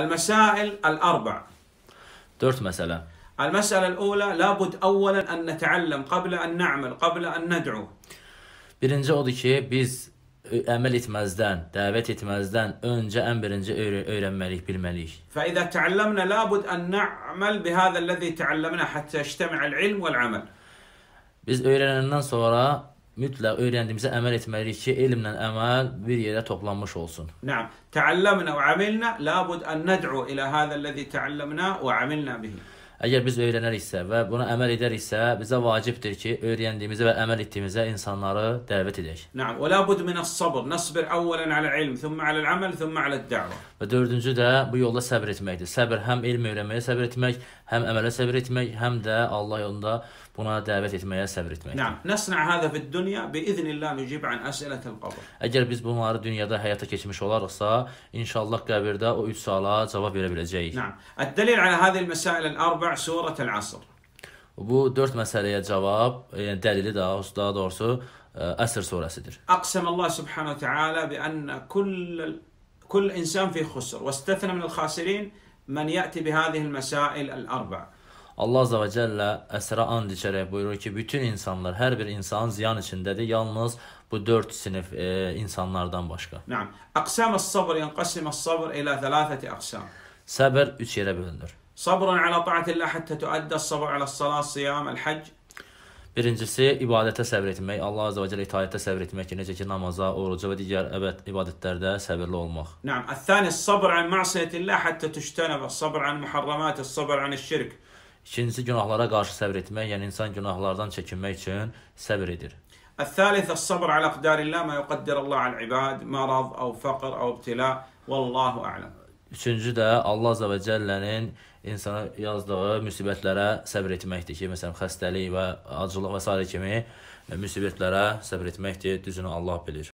المسائل الأربع دورت مسألة المسألة الأولى لابد أولا أن نتعلم قبل أن نعمل قبل أن ندعو Birinci odur ki, biz əməl etməzdən, dəvət etməzdən öncə ən birinci öyrənməliyik, bilməliyik. فإذا تعلمنا لابد أن نعمل بهذا الذي تعلمنا حتى يجتمع العلم والعمل. Biz öyrənəndən sonra mütləq öyrəndiyimizə əməl etməliyik ki, elmlə əməl bir yerə toplanmış olsun. Na'am. Ta'allamna və amilna, labud an nad'u ila hada allazi ta'allamna və amilna bihi. Əgər biz öyrənəriksə və buna əməl edəriksə, bizə vacibdir ki, öyrəndiyimizə və əməl etdiyimizə insanları dəvət edək. Naam, və la bud min as-sabr. Nasbir awwalan ala ilm, thumma ala al-amal, thumma ala ad-da'wa. Və dördüncü də bu yolda səbr etməkdir. Səbr həm elm öyrənməyə səbr etmək, həm əmələ səbr etmək, həm də Allah yolunda buna dəvət etməyə səbr etmək. Naam, nəsna hada fi dunya biiznillah nujib an as'ilat al-qabr. Əgər biz bunları dünyada həyata keçmiş olarıqsa, inşallah qəbirdə o üç suala cavab verə biləcəyik. Naam. Ad-dalil ala hadi al-masail al-arba İcma surətəl asr. Bu 4 məsələyə cavab, yəni dəlili daha, daha doğrusu e, əsr surəsidir. Aqsam Allah subhanahu taala bi anna kull kull insan fi khusr və istəthna min al-khasirin men yati bi hadhihi al-masail al-arba. Allah Azza və Cəllə əsrə and içərək buyurur ki, bütün insanlar, hər bir insan ziyan içindədir, yalnız bu 4 sinif e, insanlardan başqa. Naam. Aqsam as-sabr yanqasim as-sabr ila thalathati aqsam. Səbr 3 yerə bölünür. Sabr ala ta'atillah hatta tuadda sabr ala salat, siyam, el-hac. Birincisi ibadətə səbr etmək, Allah Azza və Cəllə itaətə səbr etmək ki, necə ki namaza, oruca və digər əbət ibadətlərdə səbirli olmaq. Naam, əs-sani səbr an ma'siyatillah hatta tujtanab, səbr an muharramat, səbr an şirk. İkincisi günahlara qarşı səbr etmək, yəni insan günahlardan çəkinmək üçün səbr edir. الثالث الصبر على أقدار الله ما يقدر الله على العباد مرض أو فقر أو ابتلاء والله أعلم Üçüncü də Allah Azza və Cəllənin insana yazdığı müsibətlərə səbr etməkdir ki, məsələn, xəstəlik və acılıq və s. kimi e, müsibətlərə səbr etməkdir. Düzünü Allah bilir.